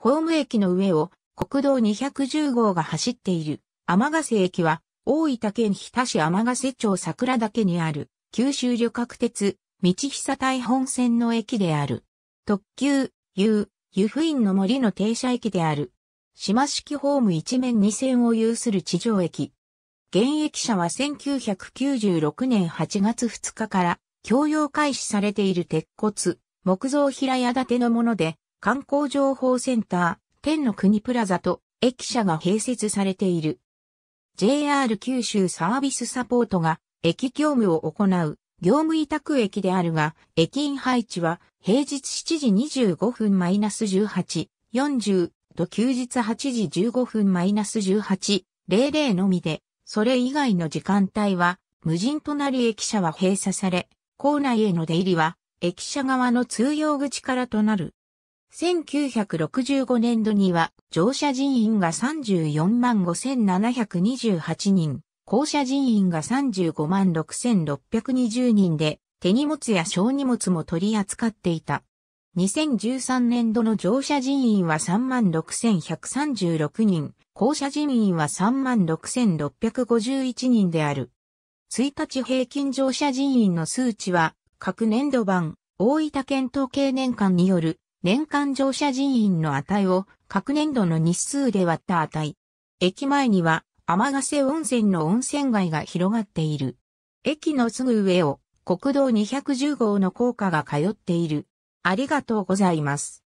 ホーム駅の上を国道210号が走っている。天ヶ瀬駅は大分県日田市天ヶ瀬町桜岳にある九州旅客鉄道久大本線の駅である。特急、U、湯布院の森の停車駅である。島式ホーム一面二線を有する地上駅。現役車は1996年8月2日から供用開始されている鉄骨、木造平屋建てのもので、観光情報センター、天の国プラザと駅舎が併設されている。JR 九州サービスサポートが駅業務を行う業務委託駅であるが、駅員配置は平日7時25分マイナス18、40と休日8時15分マイナス18、00のみで、それ以外の時間帯は無人となり駅舎は閉鎖され、構内への出入りは駅舎側の通用口からとなる。1965年度には乗車人員が34万5728人、降車人員が35万6620人で、手荷物や小荷物も取り扱っていた。2013年度の乗車人員は36,136人、降車人員は36,651人である。1日平均乗車人員の数値は、各年度版、大分県統計年間による年間乗車人員の値を各年度の日数で割った値。駅前には天ヶ瀬温泉の温泉街が広がっている。駅のすぐ上を国道210号の高架が通っている。ありがとうございます。